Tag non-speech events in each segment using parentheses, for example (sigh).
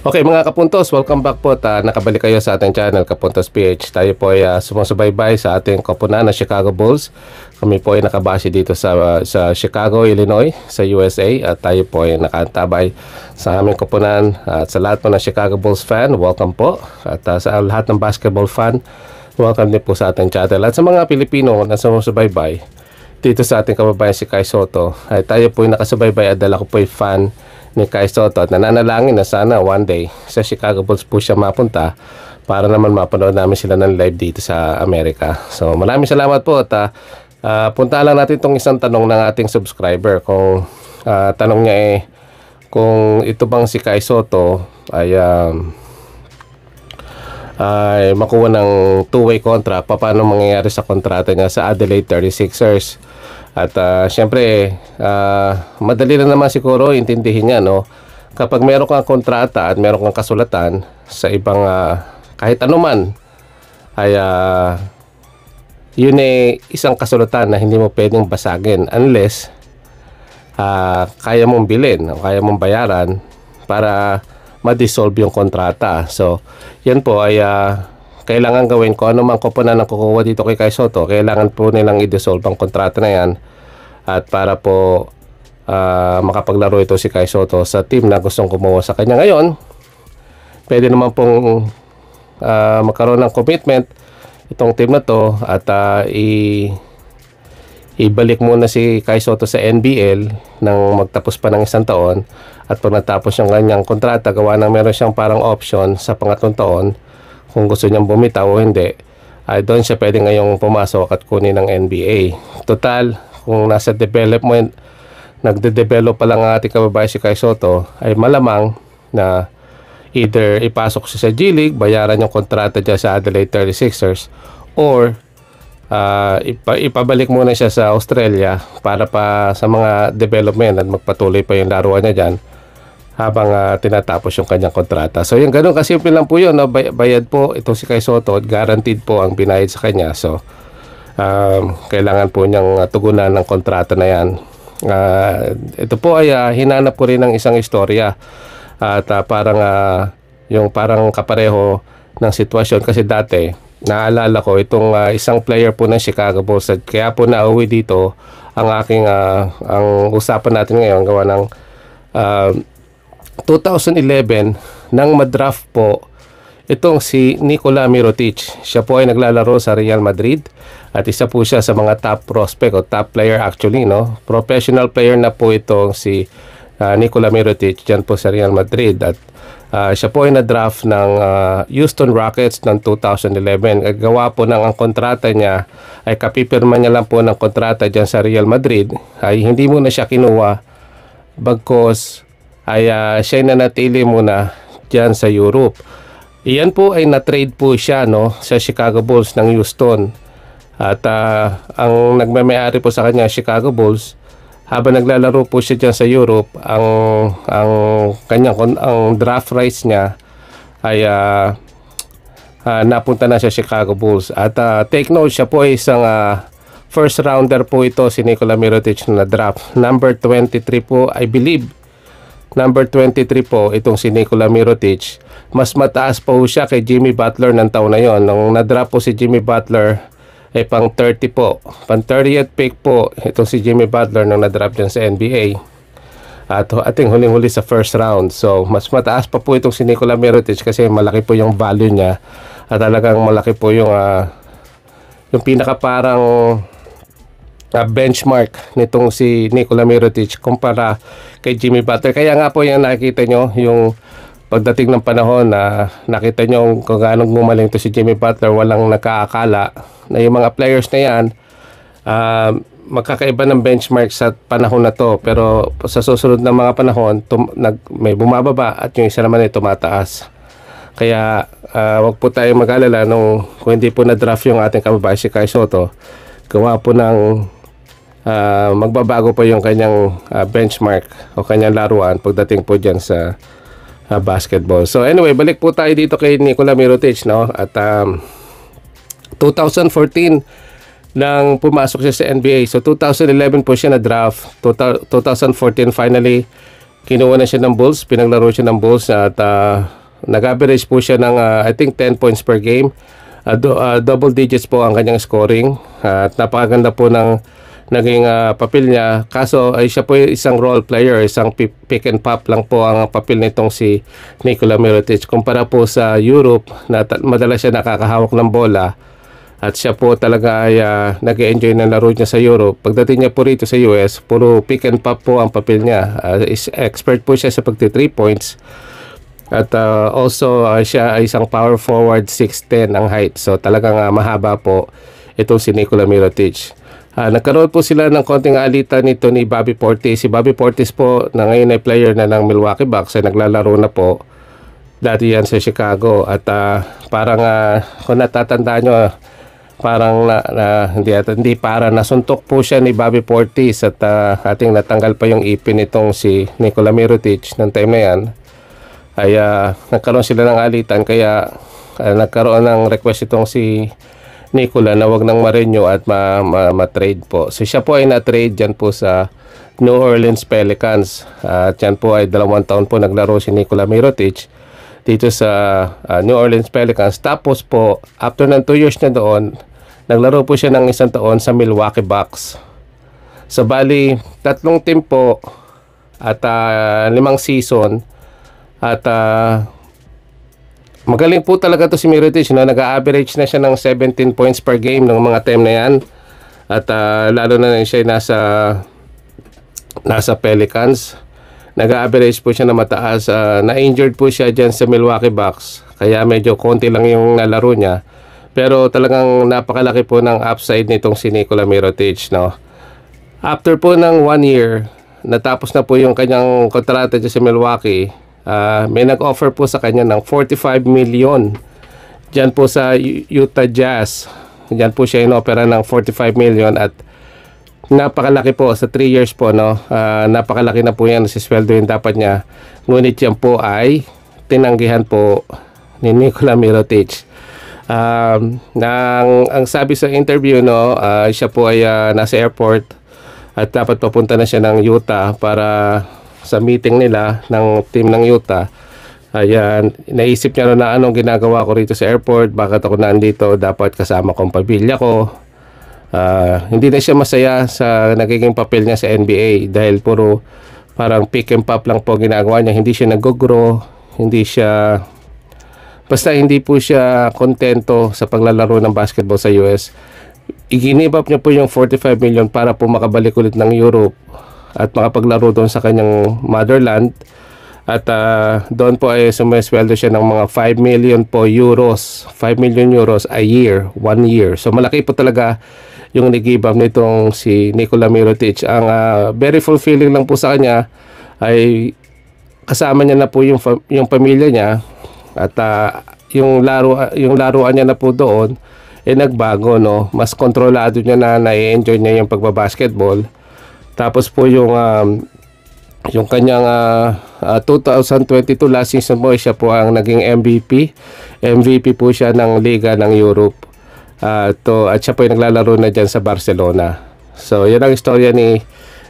Okay mga kapuntos, welcome back po. Ta, ah, nakabalik kayo sa ating channel Kapuntos PH. Tayo po ay uh, sumusubaybay sa ating koponan ng Chicago Bulls. Kami po ay nakabase dito sa uh, sa Chicago, Illinois, sa USA at tayo po ay nakaantabay sa aming koponan at sa lahat po ng Chicago Bulls fan, welcome po. At uh, sa lahat ng basketball fan, welcome din po sa ating channel. At sa mga Pilipino na sumusubaybay dito sa ating kababayan si Kai Soto, ay tayo po ay nakasubaybay at dala ko po ay fan ni Kai Soto at nananalangin na sana one day sa Chicago Bulls po siya mapunta para naman mapanood namin sila ng live dito sa Amerika. So maraming salamat po at uh, ah, ah, punta lang natin itong isang tanong ng ating subscriber kung uh, tanong niya eh kung ito bang si Kai Soto ay um, ay makuha ng two-way contract paano mangyayari sa kontrata niya sa Adelaide 36ers at uh, ah, siyempre, uh, ah, madali na naman siguro intindihin niya, no? Kapag meron kang kontrata at meron kang kasulatan sa ibang uh, kahit anuman, ay uh, yun ay isang kasulatan na hindi mo pwedeng basagin unless uh, kaya mong bilhin o kaya mong bayaran para ma-dissolve yung kontrata. So, yan po ay uh, kailangan gawin ko ano mang koponan ang kukuha dito kay Kai Soto kailangan po nilang i-dissolve ang kontrata na yan at para po uh, makapaglaro ito si Kai Soto sa team na gustong kumuha sa kanya ngayon pwede naman pong uh, magkaroon ng commitment itong team na to at uh, i ibalik muna si Kai Soto sa NBL nang magtapos pa ng isang taon at pag natapos yung kanyang kontrata gawa nang meron siyang parang option sa pangatlong taon kung gusto niyang bumitaw o hindi ay doon siya pwede ngayong pumasok at kunin ng NBA. Total, kung nasa development, nagde-develop pa lang ating kababae si Kai Soto, ay malamang na either ipasok siya sa G League, bayaran yung kontrata niya sa Adelaide 36ers, or uh, ipa ipabalik muna siya sa Australia para pa sa mga development at magpatuloy pa yung laruan niya dyan habang uh, tinatapos yung kanyang kontrata. So yung kasi simple lang po yun, no? Bay- bayad po ito si Kay Soto, guaranteed po ang binayad sa kanya. So um, kailangan po niyang ah, tugunan ng kontrata na yan. Uh, ito po ay uh, hinanap ko rin ng isang istorya at uh, parang uh, yung parang kapareho ng sitwasyon kasi dati naalala ko itong uh, isang player po ng Chicago Bulls at kaya po nauwi dito ang aking uh, ang usapan natin ngayon gawa ng uh, 2011 nang madraft po itong si Nikola Mirotic. Siya po ay naglalaro sa Real Madrid at isa po siya sa mga top prospect o top player actually no. Professional player na po itong si uh, ah, Nikola Mirotic diyan po sa Real Madrid at uh, siya po ay na-draft ng uh, Houston Rockets ng 2011. Gawa po ng ang kontrata niya ay kapipirma niya lang po ng kontrata diyan sa Real Madrid ay hindi muna siya kinuha bagkos ay uh, ah, siya na natili muna diyan sa Europe. Iyan po ay na-trade po siya no, sa Chicago Bulls ng Houston. At uh, ang nagmamay-ari po sa kanya Chicago Bulls habang naglalaro po siya diyan sa Europe, ang ang kanya ang draft rights niya ay uh, uh, napunta na sa Chicago Bulls. At uh, take note siya po ay isang uh, first rounder po ito si Nikola Mirotic na draft. Number 23 po I believe Number 23 po, itong si Nikola Mirotic. Mas mataas pa po siya kay Jimmy Butler ng taon na yon. Nung na-drop po si Jimmy Butler, ay pang 30 po. Pang 30th pick po, itong si Jimmy Butler nung na-drop dyan sa NBA. At ating huling-huli sa first round. So, mas mataas pa po itong si Nikola Mirotic kasi malaki po yung value niya. At talagang malaki po yung, uh, yung pinaka parang uh, benchmark nitong si Nikola Mirotic kumpara kay Jimmy Butler. Kaya nga po yung nakikita nyo, yung pagdating ng panahon na nakita nyo kung gaano gumaling to si Jimmy Butler, walang nakakala na yung mga players na yan, uh, magkakaiba ng benchmark sa panahon na to pero sa susunod na mga panahon tum- nag- may bumababa at yung isa naman ay tumataas kaya uh, ah, wag po tayong mag-alala nung kung hindi po na-draft yung ating kababae si Kai Soto gawa po ng uh, magbabago po yung kanyang uh, benchmark o kanyang laruan pagdating po dyan sa uh, basketball. So anyway, balik po tayo dito kay Nikola Mirotic no at um, 2014 nang pumasok siya sa NBA. So 2011 po siya na draft. 2014 finally kinuha na siya ng Bulls, pinaglaro siya ng Bulls at uh, nag-average po siya ng uh, I think 10 points per game. Uh, do, uh, double digits po ang kanyang scoring uh, at napakaganda po ng naging uh, papel niya. Kaso ay siya po isang role player, isang pick and pop lang po ang papel nitong si Nikola Mirotic. Kumpara po sa Europe na madalas siya nakakahawak ng bola at siya po talaga ay uh, ah, nag-enjoy ng laro niya sa Europe. Pagdating niya po rito sa US, puro pick and pop po ang papel niya. Uh, is expert po siya sa pagti 3 points. At uh, also uh, siya ay isang power forward 6'10 ang height. So talagang uh, mahaba po itong si Nikola Mirotic. Uh, nagkaroon po sila ng konting alitan nito ni Bobby Portis. Si Bobby Portis po na ngayon ay player na ng Milwaukee Bucks ay naglalaro na po dati yan sa Chicago at uh, parang uh, kung natatandaan nyo parang na, na, hindi, at, hindi para nasuntok po siya ni Bobby Portis at uh, ating natanggal pa yung ipin nitong si Nikola Mirotic ng time na yan ay uh, nagkaroon sila ng alitan kaya uh, nagkaroon ng request itong si Nicola na wag nang ma-renew at ma-trade ma- po. So siya po ay na-trade dyan po sa New Orleans Pelicans. at yan po ay dalawang taon po naglaro si Nikola Mirotic dito sa uh, New Orleans Pelicans. Tapos po, after ng 2 years na doon, naglaro po siya ng isang taon sa Milwaukee Bucks. So bali, tatlong team po at uh, limang season at uh, Magaling po talaga to si Mirotic. No? Nag-average na siya ng 17 points per game ng mga time na yan. At uh, lalo na siya nasa nasa Pelicans. Nag-average po siya na mataas. Uh, na-injured po siya dyan sa Milwaukee Bucks. Kaya medyo konti lang yung nalaro niya. Pero talagang napakalaki po ng upside nitong si Nikola Mirotic. No? After po ng one year, natapos na po yung kanyang kontrata dyan sa Milwaukee Uh, may nag-offer po sa kanya ng 45 million. Diyan po sa Utah Jazz. Diyan po siya inopera ng 45 million at napakalaki po sa 3 years po no. Uh, napakalaki na po yan si sweldo yung dapat niya. Ngunit yan po ay tinanggihan po ni Nikola Mirotic. Um, nang, ang sabi sa interview no, uh, siya po ay uh, nasa airport at dapat papunta na siya ng Utah para sa meeting nila ng team ng Utah Ayan, naisip niya na anong ginagawa ko rito sa airport, bakit ako nandito, dapat kasama kong pabilya ko. Uh, hindi na siya masaya sa nagiging papel niya sa NBA dahil puro parang pick and pop lang po ginagawa niya. Hindi siya nag-grow, hindi siya... Basta hindi po siya kontento sa paglalaro ng basketball sa US. I-give niya po yung 45 million para po makabalik ulit ng Europe at makapaglaro doon sa kanyang motherland. At uh, doon po ay sumesweldo siya ng mga 5 million po euros, 5 million euros a year, one year. So malaki po talaga yung nag-give up nitong si Nikola Mirotic. Ang uh, very fulfilling lang po sa kanya ay kasama niya na po yung fam- yung pamilya niya at uh, yung laro yung laruan niya na po doon eh nagbago no mas kontrolado niya na na-enjoy niya yung pagba-basketball tapos po yung um, yung kanyang uh, uh, 2022 last season po siya po ang naging MVP. MVP po siya ng Liga ng Europe. Uh, to, at siya po yung naglalaro na dyan sa Barcelona. So, yan ang istorya ni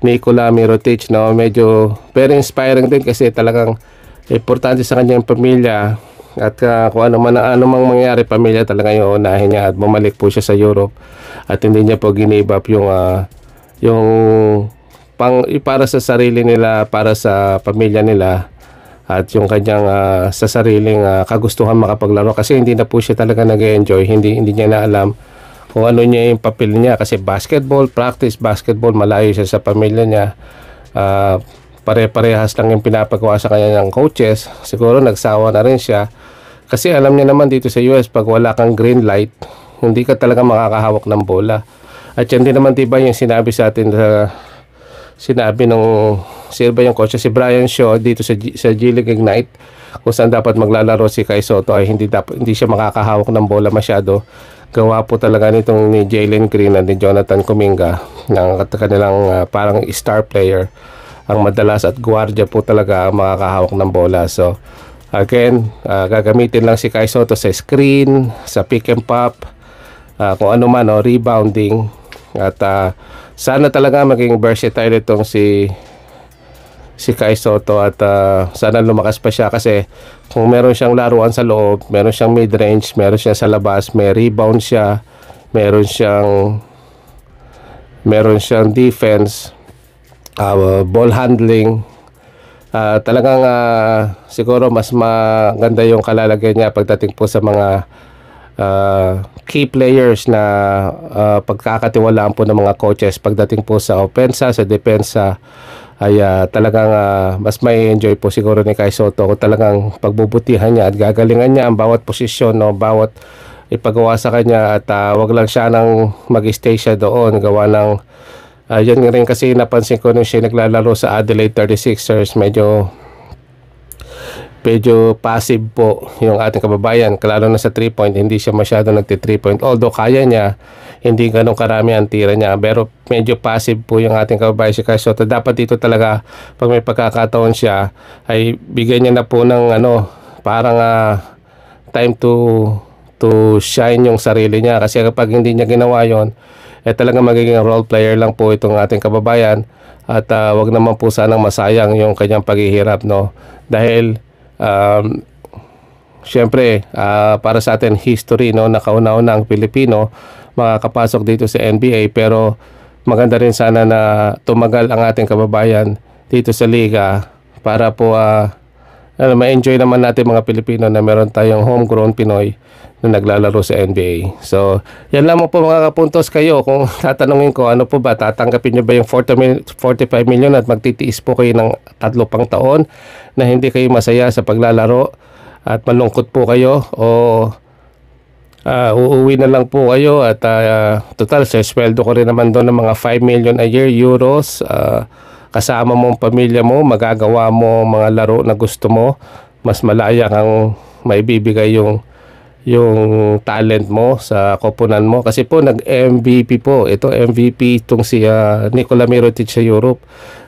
Nikola Mirotic. No? Medyo very inspiring din kasi talagang importante sa kanyang pamilya at uh, kung ano man ano mang mangyari pamilya talaga yung unahin niya at bumalik po siya sa Europe at hindi niya po ginibap yung uh, yung pang para sa sarili nila, para sa pamilya nila at yung kanyang uh, sa sariling uh, kagustuhan makapaglaro kasi hindi na po siya talaga nag-enjoy, hindi hindi niya na alam kung ano niya yung papel niya kasi basketball, practice basketball, malayo siya sa pamilya niya. Uh, pare-parehas lang yung pinapagawa sa kanya ng coaches. Siguro nagsawa na rin siya. Kasi alam niya naman dito sa US pag wala kang green light, hindi ka talaga makakahawak ng bola. At yan din naman diba yung sinabi sa atin sa sinabi ng sirba yung coach si Brian Shaw dito sa G sa G-League Ignite kung saan dapat maglalaro si Kai Soto ay hindi dapat hindi siya makakahawak ng bola masyado gawa po talaga nitong ni Jalen Green at ni Jonathan Kuminga ng kanilang uh, parang star player ang madalas at guardia po talaga ang makakahawak ng bola so again uh, gagamitin lang si Kai Soto sa screen sa pick and pop uh, kung ano man no, rebounding at uh, sana talaga maging versatile itong si si Kai Soto at uh, sana lumakas pa siya kasi kung meron siyang laruan sa loob, meron siyang mid-range, meron siya sa labas, may rebound siya, meron siyang meron siyang defense, uh, ball handling, uh, talagang uh, siguro mas maganda yung kalalagyan niya pagdating po sa mga uh, key players na uh, pagkakatiwalaan po ng mga coaches pagdating po sa opensa, sa depensa ay uh, talagang uh, mas may enjoy po siguro ni Kai Soto kung talagang pagbubutihan niya at gagalingan niya ang bawat posisyon, no, bawat ipagawa sa kanya at uh, wag lang siya nang mag-stay siya doon gawa ng uh, yun rin kasi napansin ko nung siya naglalaro sa Adelaide 36ers medyo medyo passive po yung ating kababayan. Kalalo na sa 3 point, hindi siya masyado nagti 3 point. Although kaya niya, hindi ganun karami ang tira niya. Pero medyo passive po yung ating kababayan si Casota. Dapat dito talaga, pag may pagkakataon siya, ay bigyan niya na po ng ano, parang uh, time to to shine yung sarili niya kasi kapag hindi niya ginawa yon eh talaga magiging role player lang po itong ating kababayan at uh, wag naman po sanang masayang yung kanyang paghihirap no dahil um, Siyempre, uh, ah, para sa atin history no nakauna-una ang Pilipino makakapasok dito sa NBA pero maganda rin sana na tumagal ang ating kababayan dito sa liga para po uh, ano, ma-enjoy naman natin mga Pilipino na meron tayong homegrown Pinoy na naglalaro sa NBA. So, yan lamang po mga kapuntos kayo. Kung (laughs) tatanungin ko, ano po ba, tatanggapin nyo ba yung 40 45 million at magtitiis po kayo ng tatlo pang taon na hindi kayo masaya sa paglalaro at malungkot po kayo o uh, uuwi na lang po kayo at uh, total, sa sweldo ko rin naman doon ng mga 5 million a year euros. Uh, kasama mong pamilya mo, magagawa mo mga laro na gusto mo. Mas malaya kang maibibigay yung yung talent mo sa koponan mo kasi po nag MVP po ito MVP itong si uh, ah, Nikola Mirotic sa Europe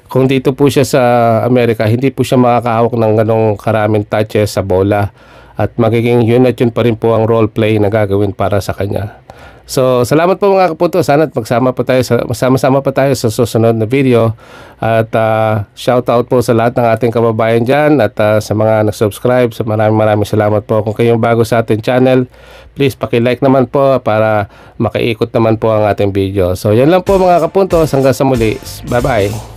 kung dito po siya sa Amerika hindi po siya makakahawak ng ganong karaming touches sa bola at magiging yun at yun pa rin po ang role play na gagawin para sa kanya So, salamat po mga kaputo. Sana magsama po tayo sa sama-sama pa tayo sa susunod na video. At uh, ah, shout out po sa lahat ng ating kababayan diyan at uh, sa mga nag-subscribe. maraming maraming salamat po. Kung kayong bago sa ating channel, please paki-like naman po para makaikot naman po ang ating video. So, yan lang po mga kapuntos. Hanggang sa muli. Bye-bye.